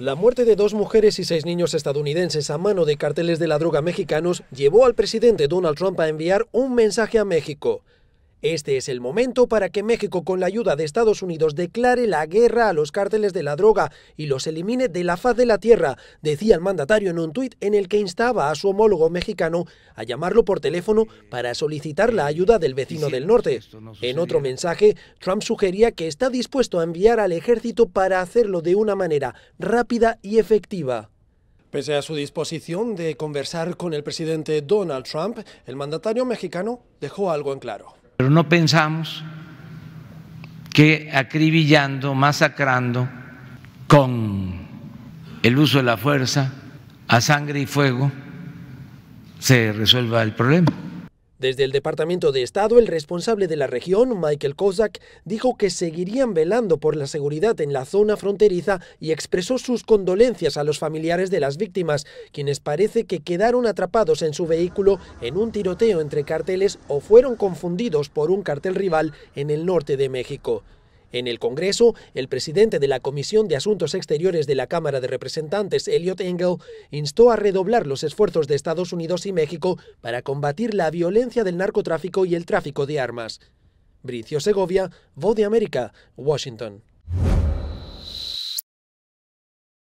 La muerte de dos mujeres y seis niños estadounidenses a mano de carteles de la droga mexicanos llevó al presidente Donald Trump a enviar un mensaje a México. Este es el momento para que México, con la ayuda de Estados Unidos, declare la guerra a los cárteles de la droga y los elimine de la faz de la tierra, decía el mandatario en un tuit en el que instaba a su homólogo mexicano a llamarlo por teléfono para solicitar la ayuda del vecino del norte. En otro mensaje, Trump sugería que está dispuesto a enviar al ejército para hacerlo de una manera rápida y efectiva. Pese a su disposición de conversar con el presidente Donald Trump, el mandatario mexicano dejó algo en claro. Pero no pensamos que acribillando, masacrando con el uso de la fuerza a sangre y fuego se resuelva el problema. Desde el Departamento de Estado, el responsable de la región, Michael Kozak, dijo que seguirían velando por la seguridad en la zona fronteriza y expresó sus condolencias a los familiares de las víctimas, quienes parece que quedaron atrapados en su vehículo en un tiroteo entre carteles o fueron confundidos por un cartel rival en el norte de México. En el Congreso, el presidente de la Comisión de Asuntos Exteriores de la Cámara de Representantes, Elliot Engel, instó a redoblar los esfuerzos de Estados Unidos y México para combatir la violencia del narcotráfico y el tráfico de armas. Bricio Segovia, Voz de América, Washington.